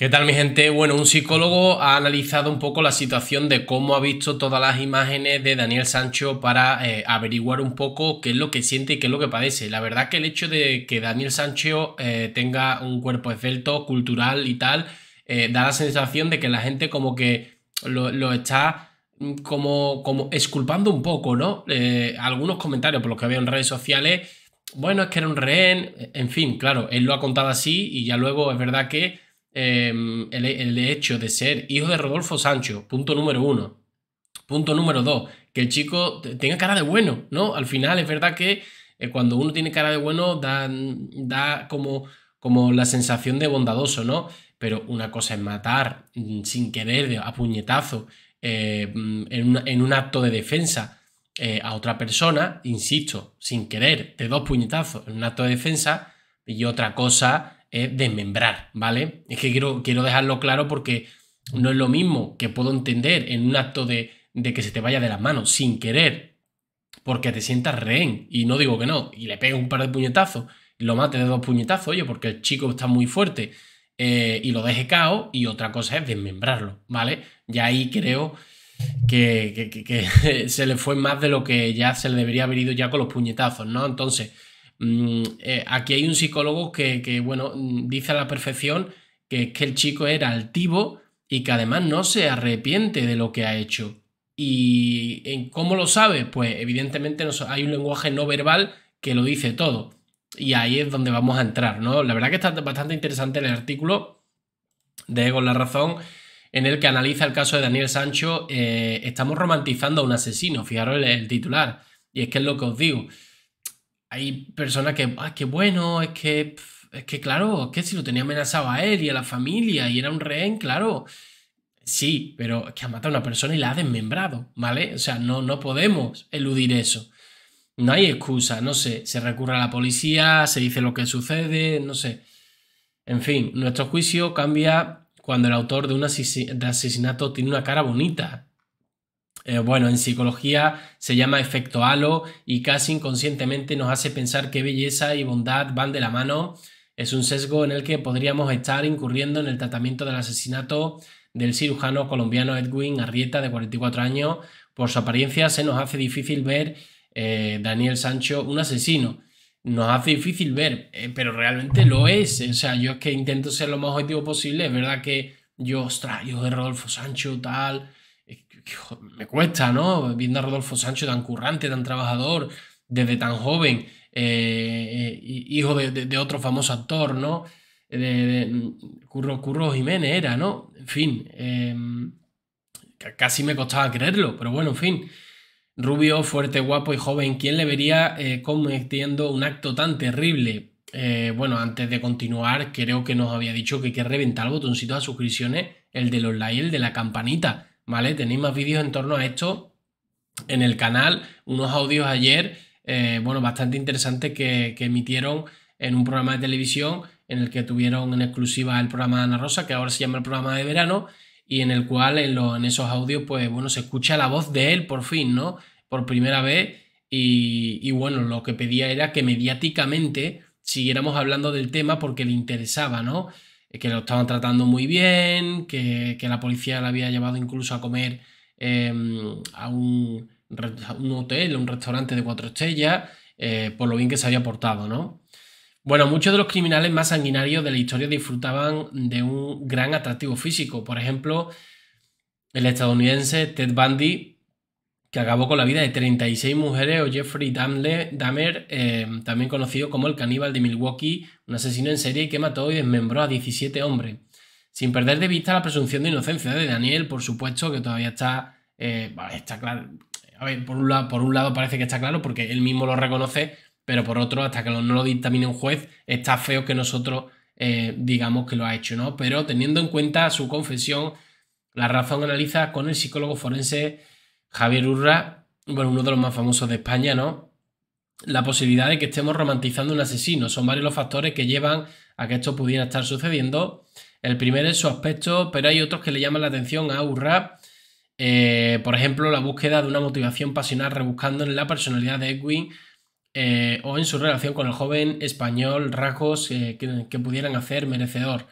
¿Qué tal mi gente? Bueno, un psicólogo ha analizado un poco la situación de cómo ha visto todas las imágenes de Daniel Sancho para eh, averiguar un poco qué es lo que siente y qué es lo que padece. La verdad que el hecho de que Daniel Sancho eh, tenga un cuerpo esbelto, cultural y tal, eh, da la sensación de que la gente como que lo, está mm, como, como esculpando un poco, ¿no? algunos comentarios por los que había en redes sociales, bueno, es que era un rehén, en fin, claro, él lo ha contado así y ya luego es verdad que Em, el, hecho de ser hijo de Rodolfo Sancho, punto número uno. Punto número dos, que el chico tenga cara de bueno, ¿no? Al final es verdad que eh, cuando uno tiene cara de bueno da, da como, como la sensación de bondadoso, ¿no? Pero una cosa es matar mm, sin querer, a puñetazo, eh, mm, en, un, acto de defensa eh, a otra persona, insisto, sin querer, de dos puñetazos en un acto de defensa, y otra cosa es eh, desmembrar, ¿vale? Es que quiero, quiero dejarlo claro porque no es lo mismo que puedo entender en un acto de, que se te vaya de las manos sin querer, porque te sientas rehén, y no digo que no, y le pegue un par de puñetazos, y lo mate de dos puñetazos, oye, porque el chico está muy fuerte eh, y lo deje cao, y otra cosa es desmembrarlo, ¿vale? Ya ahí creo que, que se le fue más de lo que ya se le debería haber ido ya con los puñetazos, ¿no? Entonces Mm, eh, aquí hay un psicólogo que, bueno, mm, dice a la perfección que, el chico era altivo y que además no se arrepiente de lo que ha hecho. ¿Y cómo lo sabe? Pues evidentemente hay un lenguaje no verbal que lo dice todo. Y ahí es donde vamos a entrar, La verdad que está bastante interesante el artículo de Ego La Razón, en el que analiza el caso de Daniel Sancho. Eh, estamos romantizando a un asesino, fijaros el titular. Y es que es lo que os digo hay personas que, ay ah, qué bueno, es que, es que claro, es que si lo tenía amenazado a él y a la familia y era un rehén, claro. Sí, pero es que ha matado a una persona y la ha desmembrado, ¿vale? O sea, no, no podemos eludir eso. No hay excusa, no sé, se recurre a la policía, se dice lo que sucede, no sé. En fin, nuestro juicio cambia cuando el autor de un asesinato tiene una cara bonita, eh, bueno, en psicología se llama efecto halo y casi inconscientemente nos hace pensar que belleza y bondad van de la mano. Es un sesgo en el que podríamos estar incurriendo en el tratamiento del asesinato del cirujano colombiano Edwin Arrieta, de 44 años. Por su apariencia se nos hace difícil ver eh, Daniel Sancho un asesino. Nos hace difícil ver, eh, pero realmente lo es. O sea, yo es que intento ser lo más objetivo posible. Es verdad que yo, ostras, yo de Rodolfo Sancho, tal, me cuesta, ¿no? Viendo a Rodolfo Sancho tan currante, tan trabajador, desde tan joven, eh, eh, hijo de, otro famoso actor, ¿no? De, mm, Curro, Curro, Jiménez era, ¿no? En fin, em, casi me costaba creerlo, pero bueno, en fin. Rubio, fuerte, guapo y joven, ¿quién le vería eh, cometiendo un acto tan terrible? bueno, antes de continuar, creo que nos había dicho que hay que reventar el botoncito de suscripciones, el de los likes, el de la campanita ¿vale? Tenéis más vídeos en torno a esto en el canal, unos audios ayer, eh, bueno, bastante interesantes que, emitieron en un programa de televisión en el que tuvieron en exclusiva el programa de Ana Rosa, que ahora se llama el programa de verano, y en el cual en, en esos audios, pues bueno, se escucha la voz de él por fin, ¿no? Por primera vez, y, y bueno, lo que pedía era que mediáticamente siguiéramos hablando del tema porque le interesaba, ¿no? que lo estaban tratando muy bien, que, la policía lo había llevado incluso a comer em, a, un, hotel, un restaurante de cuatro estrellas, eh, por lo bien que se había portado, ¿no? Bueno, muchos de los criminales más sanguinarios de la historia disfrutaban de un gran atractivo físico. Por ejemplo, el estadounidense Ted Bundy que acabó con la vida de 36 mujeres, o Jeffrey Dahmer, em, también conocido como el caníbal de Milwaukee, un asesino en serie que mató y desmembró a 17 hombres. Sin perder de vista la presunción de inocencia de Daniel, por supuesto, que todavía está, eh, está claro. A ver, por un, lado, por un lado parece que está claro porque él mismo lo reconoce, pero por otro, hasta que no lo dictamine un juez, está feo que nosotros eh, digamos que lo ha hecho, ¿no? Pero teniendo en cuenta su confesión, la razón analiza con el psicólogo forense Javier Urra, bueno, uno de los más famosos de España, ¿no? La posibilidad de que estemos romantizando un asesino. Son varios los factores que llevan a que esto pudiera estar sucediendo. El primero es su aspecto, pero hay otros que le llaman la atención a Urra. Eh, por ejemplo, la búsqueda de una motivación pasional rebuscando en la personalidad de Edwin eh, o en su relación con el joven español rasgos eh, que, pudieran hacer merecedor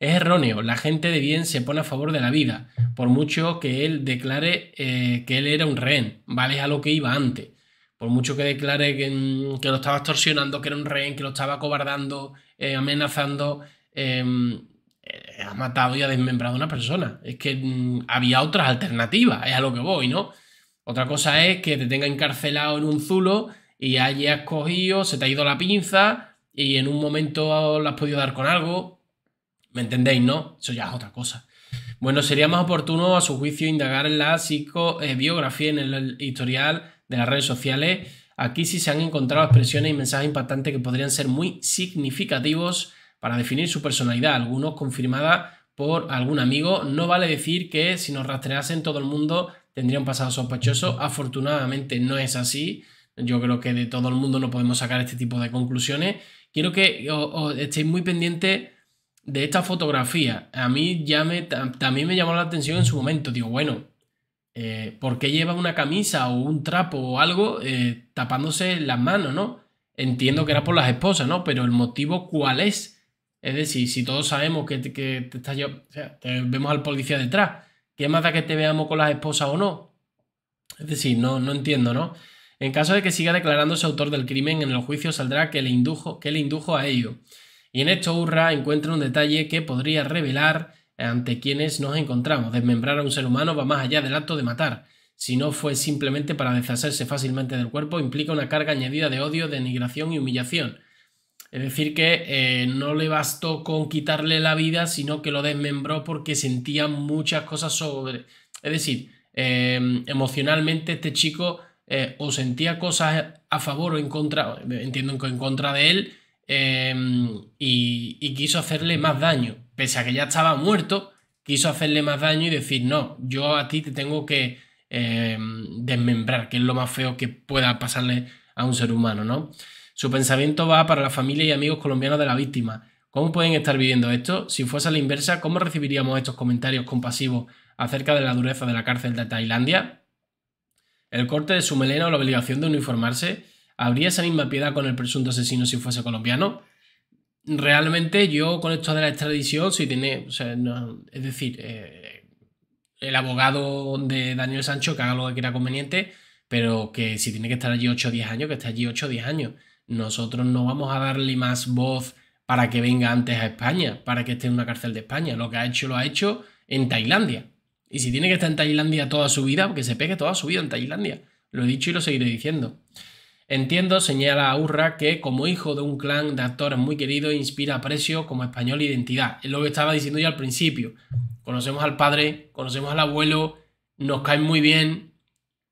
es erróneo, la gente de bien se pone a favor de la vida, por mucho que él declare eh, que él era un rehén, ¿vale? a lo que iba antes. Por mucho que declare mm, que, lo estaba extorsionando, que era un rehén, que lo estaba cobardando, eh, amenazando, em, eh, ha matado y ha desmembrado a una persona. Es que mm, había otras alternativas, es a lo que voy, ¿no? Otra cosa es que te tenga encarcelado en un zulo y allí has cogido, se te ha ido la pinza y en un momento lo has podido dar con algo. ¿Me entendéis, no? Eso ya es otra cosa. Bueno, sería más oportuno, a su juicio, indagar en la psicobiografía en el historial de las redes sociales. Aquí sí se han encontrado expresiones y mensajes impactantes que podrían ser muy significativos para definir su personalidad, algunos confirmadas por algún amigo. No vale decir que si nos rastreasen todo el mundo tendría un pasado sospechoso. Afortunadamente no es así. Yo creo que de todo el mundo no podemos sacar este tipo de conclusiones. Quiero que os estéis muy pendientes de esta fotografía, a mí ya me, también me llamó la atención en su momento. Digo, bueno, eh, ¿por qué lleva una camisa o un trapo o algo eh, tapándose las manos, no? Entiendo que era por las esposas, ¿no? Pero el motivo, ¿cuál es? Es decir, si todos sabemos que, te, que o sea, te vemos al policía detrás, ¿qué más da que te veamos con las esposas o no? Es decir, no, no entiendo, ¿no? En caso de que siga declarándose autor del crimen en el juicio, saldrá que le indujo, que le indujo a ello. Y en esto Urra encuentra un detalle que podría revelar ante quienes nos encontramos. Desmembrar a un ser humano va más allá del acto de matar. Si no fue simplemente para deshacerse fácilmente del cuerpo, implica una carga añadida de odio, denigración y humillación. Es decir, que eh, no le bastó con quitarle la vida, sino que lo desmembró porque sentía muchas cosas sobre. Es decir, em, emocionalmente este chico eh, o sentía cosas a favor o en contra, entiendo que en contra de él, Em, y, quiso hacerle más daño. Pese a que ya estaba muerto, quiso hacerle más daño y decir, no, yo a ti te tengo que em, desmembrar, que es lo más feo que pueda pasarle a un ser humano, ¿no? Su pensamiento va para la familia y amigos colombianos de la víctima. ¿Cómo pueden estar viviendo esto? Si fuese a la inversa, ¿cómo recibiríamos estos comentarios compasivos acerca de la dureza de la cárcel de Tailandia? El corte de su melena o la obligación de uniformarse ¿Habría esa misma piedad con el presunto asesino si fuese colombiano? Realmente yo con esto de la extradición, si tiene, es decir, eh, el abogado de Daniel Sancho que haga lo que quiera conveniente, pero que si tiene que estar allí 8 o 10 años, que esté allí 8 o 10 años. Nosotros no vamos a darle más voz para que venga antes a España, para que esté en una cárcel de España. Lo que ha hecho lo ha hecho en Tailandia. Y si tiene que estar en Tailandia toda su vida, que se pegue toda su vida en Tailandia. Lo he dicho y lo seguiré diciendo. Entiendo, señala Urra, que como hijo de un clan de actores muy querido, inspira aprecio como español e identidad. Es lo que estaba diciendo yo al principio. Conocemos al padre, conocemos al abuelo, nos caen muy bien,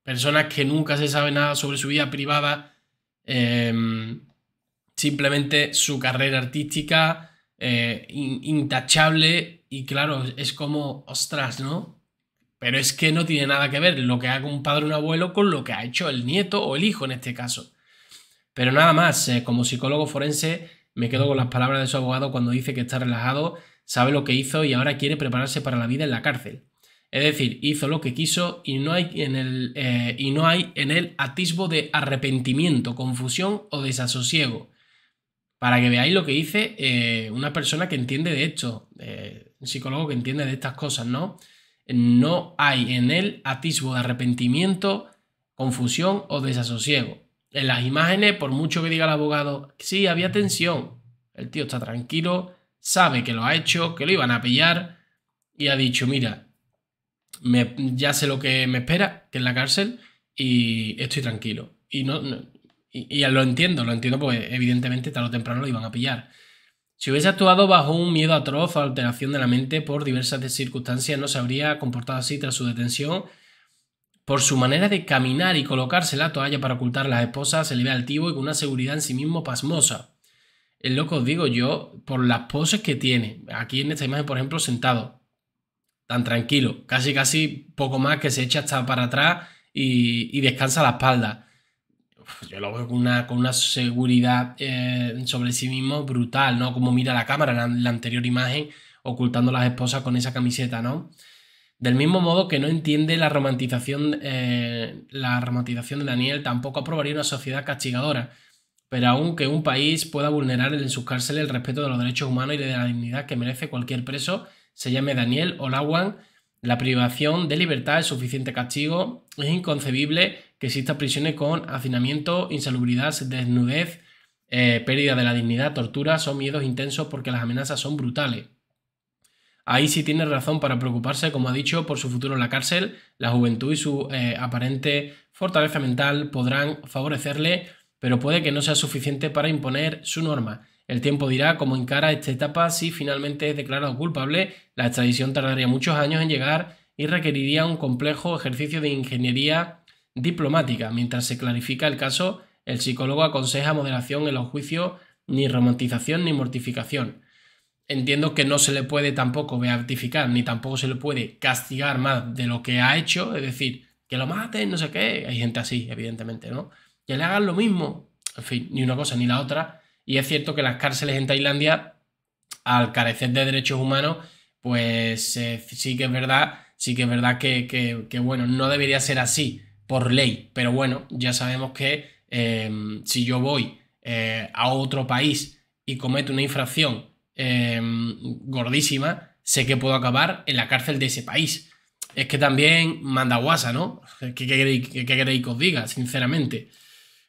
personas que nunca se sabe nada sobre su vida privada, em, simplemente su carrera artística, eh, intachable, y claro, es como, ostras, ¿no? Pero es que no tiene nada que ver lo que haga un padre o un abuelo con lo que ha hecho el nieto o el hijo en este caso. Pero nada más, eh, como psicólogo forense me quedo con las palabras de su abogado cuando dice que está relajado, sabe lo que hizo y ahora quiere prepararse para la vida en la cárcel. Es decir, hizo lo que quiso y no hay en él, eh, no atisbo de arrepentimiento, confusión o desasosiego. Para que veáis lo que dice eh, una persona que entiende de esto, un psicólogo que entiende de estas cosas, ¿no? no hay en él atisbo de arrepentimiento, confusión o desasosiego. En las imágenes, por mucho que diga el abogado, sí, había tensión. El tío está tranquilo, sabe que lo ha hecho, que lo iban a pillar y ha dicho, mira, ya sé lo que me espera, que es la cárcel, y estoy tranquilo. Y, no, y, y, lo entiendo, lo entiendo porque evidentemente tarde o temprano lo iban a pillar. Si hubiese actuado bajo un miedo atroz o alteración de la mente por diversas circunstancias, no se habría comportado así tras su detención. Por su manera de caminar y colocarse la toalla para ocultar a las esposas, se le ve altivo y con una seguridad en sí mismo pasmosa. El loco, os digo yo, por las poses que tiene. Aquí en esta imagen, por ejemplo, sentado. Tan tranquilo. Casi, casi poco más que se echa hasta para atrás y descansa la espalda yo lo veo con una, seguridad eh, sobre sí mismo brutal, ¿no? Como mira la cámara en la, anterior imagen, ocultando las esposas con esa camiseta, ¿no? Del mismo modo que no entiende la romantización, eh, la romantización de Daniel, tampoco aprobaría una sociedad castigadora. Pero aunque un país pueda vulnerar en sus cárceles el respeto de los derechos humanos y de la dignidad que merece cualquier preso, se llame Daniel, Olawan la privación de libertad es suficiente castigo. Es inconcebible que existan prisiones con hacinamiento, insalubridad, desnudez, eh, pérdida de la dignidad, tortura. Son miedos intensos porque las amenazas son brutales. Ahí sí tiene razón para preocuparse, como ha dicho, por su futuro en la cárcel. La juventud y su eh, aparente fortaleza mental podrán favorecerle, pero puede que no sea suficiente para imponer su norma. El tiempo dirá cómo encara esta etapa si finalmente es declarado culpable. La extradición tardaría muchos años en llegar y requeriría un complejo ejercicio de ingeniería diplomática. Mientras se clarifica el caso, el psicólogo aconseja moderación en los juicios, ni romantización ni mortificación. Entiendo que no se le puede tampoco beatificar, ni tampoco se le puede castigar más de lo que ha hecho, es decir, que lo maten, no sé qué. Hay gente así, evidentemente, ¿no? Que le hagan lo mismo. En fin, ni una cosa ni la otra y es cierto que las cárceles en Tailandia, al carecer de derechos humanos, pues eh, sí que es verdad, sí que es verdad que, bueno, no debería ser así por ley, pero bueno, ya sabemos que em, si yo voy eh, a otro país y cometo una infracción em, gordísima, sé que puedo acabar en la cárcel de ese país. Es que también manda guasa, ¿no? qué queréis que os diga, sinceramente?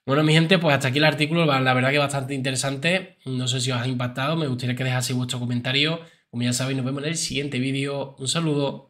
Bueno, mi gente, pues hasta aquí el artículo, la verdad que bastante interesante. No sé si os ha impactado, me gustaría que dejaseis vuestro comentario. Como ya sabéis, nos vemos en el siguiente vídeo. Un saludo.